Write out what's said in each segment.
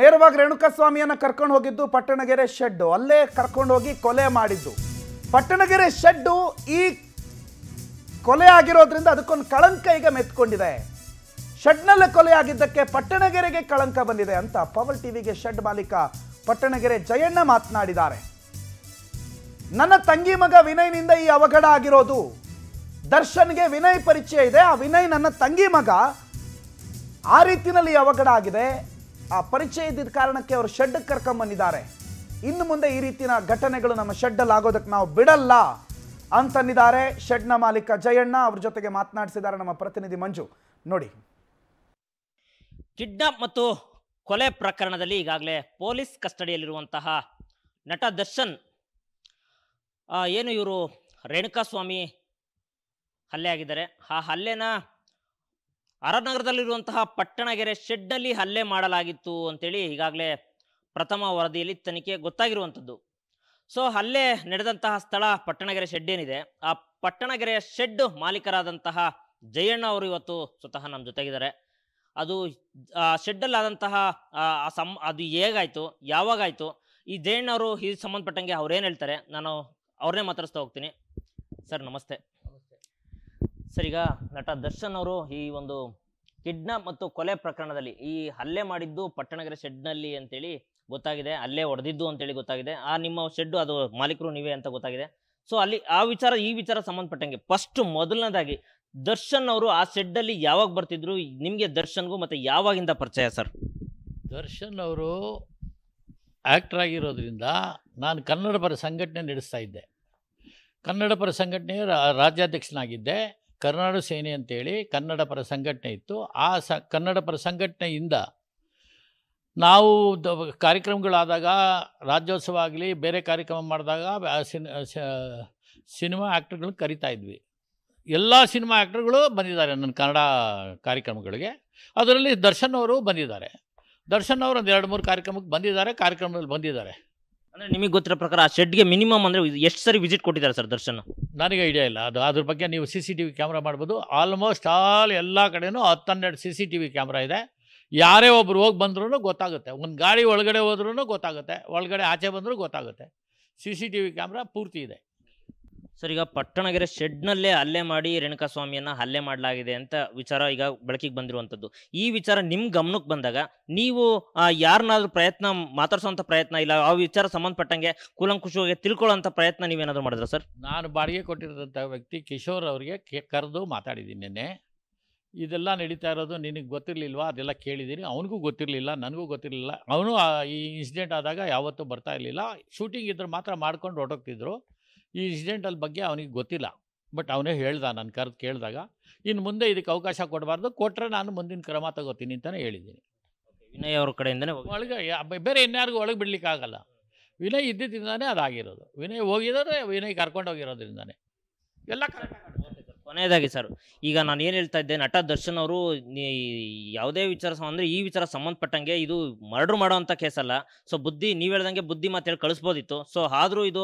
ನೇರವಾಗಿ ರೇಣುಕಸ್ವಾಮಿಯನ್ನು ಕರ್ಕೊಂಡು ಹೋಗಿದ್ದು ಪಟ್ಟಣಗೆರೆ ಶೆಡ್ಡು ಅಲ್ಲೇ ಕರ್ಕೊಂಡು ಹೋಗಿ ಕೊಲೆ ಮಾಡಿದ್ದು ಪಟ್ಟಣಗೆರೆ ಶೆಡ್ಡು ಈ ಕೊಲೆ ಆಗಿರೋದ್ರಿಂದ ಅದಕ್ಕೊಂದು ಕಳಂಕ ಈಗ ಮೆತ್ಕೊಂಡಿದೆ ಶೆಡ್ನಲ್ಲೇ ಕೊಲೆ ಆಗಿದ್ದಕ್ಕೆ ಪಟ್ಟಣಗೆರೆಗೆ ಕಳಂಕ ಬಂದಿದೆ ಅಂತ ಪವರ್ ಟಿವಿಗೆ ಶೆಡ್ ಮಾಲೀಕ ಪಟ್ಟಣಗೆರೆ ಜಯಣ್ಣ ಮಾತನಾಡಿದ್ದಾರೆ ನನ್ನ ತಂಗಿ ಮಗ ವಿನಯ್ನಿಂದ ಈ ಅವಘಡ ಆಗಿರೋದು ದರ್ಶನ್ಗೆ ವಿನಯ್ ಪರಿಚಯ ಇದೆ ಆ ವಿನಯ್ ನನ್ನ ತಂಗಿ ಮಗ ಆ ರೀತಿಯಲ್ಲಿ ಅವಘಡ ಆಗಿದೆ ಆ ಪರಿಚಯ ಇದ್ದಿದ್ದ ಕಾರಣಕ್ಕೆ ಅವರು ಶೆಡ್ ಕರ್ಕೊಂಬಂದಿದ್ದಾರೆ ಇನ್ನು ಮುಂದೆ ಈ ರೀತಿಯ ಘಟನೆಗಳು ನಮ್ಮ ಶೆಡ್ಡಲ್ಲಿ ಆಗೋದಕ್ಕೆ ನಾವು ಬಿಡಲ್ಲ ಅಂತಂದಿದ್ದಾರೆ ಶೆಡ್ನ ಮಾಲೀಕ ಜಯಣ್ಣ ಅವ್ರ ಜೊತೆಗೆ ಮಾತನಾಡಿಸಿದ್ದಾರೆ ನಮ್ಮ ಪ್ರತಿನಿಧಿ ಮಂಜು ನೋಡಿ ಕಿಡ್ನಾಪ್ ಮತ್ತು ಕೊಲೆ ಪ್ರಕರಣದಲ್ಲಿ ಈಗಾಗಲೇ ಪೊಲೀಸ್ ಕಸ್ಟಡಿಯಲ್ಲಿರುವಂತಹ ನಟ ದರ್ಶನ್ ಏನು ಇವರು ರೇಣುಕಾಸ್ವಾಮಿ ಹಲ್ಲೆ ಆಗಿದ್ದಾರೆ ಆ ಹಲ್ಲೆನ ಅರನಗರದಲ್ಲಿರುವಂತಹ ಪಟ್ಟಣಗೆರೆ ಶೆಡ್ನಲ್ಲಿ ಹಲ್ಲೆ ಮಾಡಲಾಗಿತ್ತು ಅಂತೇಳಿ ಈಗಾಗಲೇ ಪ್ರಥಮ ವರದಿಯಲ್ಲಿ ತನಿಖೆ ಗೊತ್ತಾಗಿರುವಂಥದ್ದು ಸೊ ಹಲ್ಲೆ ನಡೆದಂತಹ ಸ್ಥಳ ಪಟ್ಟಣಗೆರೆ ಶೆಡ್ ಏನಿದೆ ಆ ಪಟ್ಟಣಗೆರೆಯ ಶೆಡ್ ಮಾಲೀಕರಾದಂತಹ ಜಯಣ್ಣ ಅವರು ಇವತ್ತು ಸ್ವತಃ ನಮ್ಮ ಜೊತೆಗಿದ್ದಾರೆ ಅದು ಆ ಶೆಡ್ಡಲ್ಲಾದಂತಹ ಆ ಸಂ ಅದು ಹೇಗಾಯಿತು ಯಾವಾಗಾಯಿತು ಈ ಜಯಣ್ಣ ಅವರು ಈ ಸಂಬಂಧಪಟ್ಟಂಗೆ ಅವ್ರೇನು ಹೇಳ್ತಾರೆ ನಾನು ಅವ್ರನ್ನೇ ಮಾತಾಡಿಸ್ತಾ ಹೋಗ್ತೀನಿ ಸರ್ ನಮಸ್ತೆ ಸರ್ ಈಗ ನಟ ದರ್ಶನ್ ಅವರು ಈ ಒಂದು ಕಿಡ್ನಾಪ್ ಮತ್ತು ಕೊಲೆ ಪ್ರಕರಣದಲ್ಲಿ ಈ ಹಲ್ಲೆ ಮಾಡಿದ್ದು ಪಟ್ಟಣಗೆರೆ ಶೆಡ್ನಲ್ಲಿ ಅಂತೇಳಿ ಗೊತ್ತಾಗಿದೆ ಅಲ್ಲೇ ಹೊಡೆದಿದ್ದು ಅಂತೇಳಿ ಗೊತ್ತಾಗಿದೆ ಆ ನಿಮ್ಮ ಶೆಡ್ ಅದು ಮಾಲೀಕರು ನೀವೇ ಅಂತ ಗೊತ್ತಾಗಿದೆ ಸೊ ಅಲ್ಲಿ ಆ ವಿಚಾರ ಈ ವಿಚಾರ ಸಂಬಂಧಪಟ್ಟಂಗೆ ಫಸ್ಟ್ ಮೊದಲನೇದಾಗಿ ದರ್ಶನ್ ಅವರು ಆ ಶೆಡ್ಡಲ್ಲಿ ಯಾವಾಗ ಬರ್ತಿದ್ರು ನಿಮಗೆ ದರ್ಶನ್ಗೂ ಮತ್ತು ಯಾವಾಗಿಂದ ಪರಿಚಯ ಸರ್ ದರ್ಶನ್ ಅವರು ಆ್ಯಕ್ಟರ್ ಆಗಿರೋದ್ರಿಂದ ನಾನು ಕನ್ನಡ ಪರ ಸಂಘಟನೆ ನಡೆಸ್ತಾ ಇದ್ದೆ ಕನ್ನಡ ಪರ ಸಂಘಟನೆಯ ರಾಜ್ಯಾಧ್ಯಕ್ಷನಾಗಿದ್ದೆ ಕರ್ನಾಡ ಸೇನೆ ಅಂತೇಳಿ ಕನ್ನಡ ಪರ ಸಂಘಟನೆ ಇತ್ತು ಆ ಸ ಕನ್ನಡ ಪರ ಸಂಘಟನೆಯಿಂದ ನಾವು ಕಾರ್ಯಕ್ರಮಗಳಾದಾಗ ರಾಜ್ಯೋತ್ಸವ ಆಗಲಿ ಬೇರೆ ಕಾರ್ಯಕ್ರಮ ಮಾಡಿದಾಗ ಸಿನ್ ಸಿನಿಮಾ ಆ್ಯಕ್ಟ್ರ್ಗಳನ್ನ ಕರಿತಾ ಇದ್ವಿ ಎಲ್ಲ ಸಿನಿಮಾ ಆ್ಯಕ್ಟರ್ಗಳು ಬಂದಿದ್ದಾರೆ ನನ್ನ ಕನ್ನಡ ಕಾರ್ಯಕ್ರಮಗಳಿಗೆ ಅದರಲ್ಲಿ ದರ್ಶನ್ ಅವರು ಬಂದಿದ್ದಾರೆ ದರ್ಶನ್ ಅವರು ಒಂದು ಎರಡು ಮೂರು ಕಾರ್ಯಕ್ರಮಕ್ಕೆ ಬಂದಿದ್ದಾರೆ ಕಾರ್ಯಕ್ರಮದಲ್ಲಿ ಬಂದಿದ್ದಾರೆ ಅಂದ್ರೆ ನಿಮಗೆ ಗೊತ್ತಿರೋ ಪ್ರಕಾರ ಆ ಶೆಡ್ಗೆ ಮಿನಿಮಮ್ ಅಂದ್ರೆ ಎಷ್ಟು ಸರಿ ವಿಸಿಟ್ ಕೊಟ್ಟಿದ್ದಾರೆ ಸರ್ ದರ್ಶನ್ ನನಗೆ ಐಡಿಯಾ ಇಲ್ಲ ಅದು ಅದ್ರ ಬಗ್ಗೆ ನೀವು C C T V camera ಮಾಡ್ಬೋದು ಆಲ್ಮೋಸ್ಟ್ ಆಲ್ ಎಲ್ಲ ಕಡೆನೂ ಹತ್ತನ್ನೆರಡು C C T V camera ಇದೆ ಯಾರೇ ಒಬ್ರು ಹೋಗಿ ಬಂದ್ರೂ ಗೊತ್ತಾಗುತ್ತೆ ಒಂದು ಗಾಡಿ ಒಳಗಡೆ ಹೋದ್ರೂ ಗೊತ್ತಾಗುತ್ತೆ ಒಳಗಡೆ ಆಚೆ ಬಂದರೂ ಗೊತ್ತಾಗುತ್ತೆ C C T V camera ಪೂರ್ತಿ ಇದೆ ಸರ್ ಈಗ ಪಟ್ಟಣಗೆರೆ ಶೆಡ್ನಲ್ಲೇ ಹಲ್ಲೆ ಮಾಡಿ ರೇಣುಕಾಸ್ವಾಮಿಯನ್ನ ಹಲ್ಲೆ ಮಾಡಲಾಗಿದೆ ಅಂತ ವಿಚಾರ ಈಗ ಬೆಳಕಿಗೆ ಬಂದಿರುವಂಥದ್ದು ಈ ವಿಚಾರ ನಿಮ್ಮ ಗಮನಕ್ಕೆ ಬಂದಾಗ ನೀವು ಯಾರನ್ನಾದ್ರೂ ಪ್ರಯತ್ನ ಮಾತಾಡಿಸುವಂಥ ಪ್ರಯತ್ನ ಇಲ್ಲ ಆ ವಿಚಾರ ಸಂಬಂಧಪಟ್ಟಂಗೆ ಕೂಲಂಕುಷವಾಗಿ ತಿಳ್ಕೊಳ್ಳೋಂಥ ಪ್ರಯತ್ನ ನೀವೇನಾದ್ರು ಮಾಡಿದ್ರೆ ಸರ್ ನಾನು ಬಾಡಿಗೆ ಕೊಟ್ಟಿರೋಂಥ ವ್ಯಕ್ತಿ ಕಿಶೋರ್ ಅವರಿಗೆ ಕರೆದು ಮಾತಾಡಿದ್ದೀನಿ ನಿನ್ನೆ ಇದೆಲ್ಲ ನಡೀತಾ ಇರೋದು ನಿನಗೆ ಗೊತ್ತಿರಲಿಲ್ವಾ ಅದೆಲ್ಲ ಕೇಳಿದ್ದೀನಿ ಅವನಿಗೂ ಗೊತ್ತಿರಲಿಲ್ಲ ನನಗೂ ಗೊತ್ತಿರಲಿಲ್ಲ ಅವನು ಈ ಇನ್ಸಿಡೆಂಟ್ ಆದಾಗ ಯಾವತ್ತೂ ಬರ್ತಾ ಇರಲಿಲ್ಲ ಶೂಟಿಂಗ್ ಇದ್ರೆ ಮಾತ್ರ ಮಾಡ್ಕೊಂಡು ಹೊರಟೋಗ್ತಿದ್ರು ಈ ಇನ್ಸಿಡೆಂಟಲ್ಲಿ ಬಗ್ಗೆ ಅವನಿಗೆ ಗೊತ್ತಿಲ್ಲ ಬಟ್ ಅವನೇ ಹೇಳ್ದ ನಾನು ಕರೆದು ಕೇಳಿದಾಗ ಇನ್ನು ಮುಂದೆ ಇದಕ್ಕೆ ಅವಕಾಶ ಕೊಡಬಾರ್ದು ಕೊಟ್ಟರೆ ನಾನು ಮುಂದಿನ ಕ್ರಮ ತಗೋತೀನಿ ಅಂತಲೇ ಹೇಳಿದ್ದೀನಿ ವಿನಯ್ ಅವ್ರ ಕಡೆಯಿಂದನೇ ಒಳಗೆ ಬೇರೆ ಇನ್ಯಾರಿಗೂ ಒಳಗೆ ಬಿಡ್ಲಿಕ್ಕಾಗಲ್ಲ ವಿನಯ್ ಇದ್ದಿದ್ದಿಂದಾನೇ ಅದಾಗಿರೋದು ವಿನಯ್ ಹೋಗಿದ್ದಾರೆ ವಿನಯ್ ಕರ್ಕೊಂಡು ಎಲ್ಲ ಕರೆಕ್ಟ್ ಕೊನೆಯದಾಗಿ ಸರ್ ಈಗ ನಾನು ಏನು ಹೇಳ್ತಾ ಇದ್ದೆ ನಟ ದರ್ಶನ್ ಅವರು ಯಾವುದೇ ವಿಚಾರ ಅಂದರೆ ಈ ವಿಚಾರ ಸಂಬಂಧಪಟ್ಟಂಗೆ ಇದು ಮರ್ಡರ್ ಮಾಡೋವಂಥ ಕೇಸಲ್ಲ ಸೊ ಬುದ್ಧಿ ನೀವು ಹೇಳ್ದಂಗೆ ಬುದ್ಧಿ ಹೇಳಿ ಕಳಿಸ್ಬೋದಿತ್ತು ಸೊ ಆದರೂ ಇದು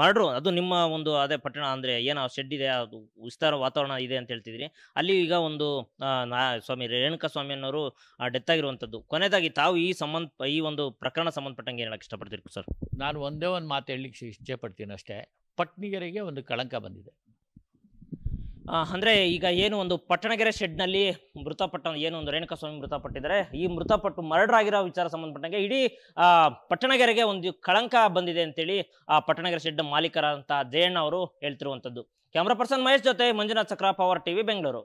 ಮರ್ಡ್ರು ಅದು ನಿಮ್ಮ ಒಂದು ಅದೇ ಪಟ್ಟಣ ಅಂದರೆ ಏನೋ ಶೆಡ್ ಇದೆ ಅದು ವಿಸ್ತಾರ ವಾತಾವರಣ ಇದೆ ಅಂತ ಹೇಳ್ತಿದ್ರಿ ಅಲ್ಲಿ ಈಗ ಒಂದು ನಾ ಸ್ವಾಮಿ ರೇಣುಕಾ ಸ್ವಾಮಿ ಅನ್ನೋರು ಡೆತ್ ಆಗಿರುವಂಥದ್ದು ಕೊನೆಯದಾಗಿ ತಾವು ಈ ಸಂಬಂಧ ಈ ಒಂದು ಪ್ರಕರಣ ಸಂಬಂಧಪಟ್ಟಂಗೆ ಹೇಳೋಕೆ ಇಷ್ಟಪಡ್ತೀರಿ ಸರ್ ನಾನು ಒಂದೇ ಒಂದು ಮಾತು ಹೇಳಲಿಕ್ಕೆ ಇಷ್ಟಪಡ್ತೀನಿ ಅಷ್ಟೇ ಪಟ್ನಿಗರಿಗೆ ಒಂದು ಕಳಂಕ ಬಂದಿದೆ ಅಂದರೆ ಈಗ ಏನು ಒಂದು ಪಟ್ಟಣಗೆರೆ ಶೆಡ್ನಲ್ಲಿ ಮೃತಪಟ್ಟ ಏನು ಒಂದು ಸ್ವಾಮಿ ಮೃತಪಟ್ಟಿದ್ದಾರೆ ಈ ಮೃತಪಟ್ಟು ಮರ್ಡರ್ ಆಗಿರೋ ವಿಚಾರ ಸಂಬಂಧಪಟ್ಟಂಗೆ ಇಡೀ ಪಟ್ಟಣಗೆರೆಗೆ ಒಂದು ಕಳಂಕ ಬಂದಿದೆ ಅಂತೇಳಿ ಆ ಪಟ್ಟಣಗೆರೆ ಶೆಡ್ ಮಾಲೀಕರಂತ ಜಯಣ್ಣ ಅವರು ಹೇಳ್ತಿರುವಂಥದ್ದು ಕ್ಯಾಮ್ರಾ ಪರ್ಸನ್ ಮಹೇಶ್ ಜೊತೆ ಮಂಜುನಾಥ್ ಚಕ್ರ ಪವರ್ ಟಿವಿ ಬೆಂಗಳೂರು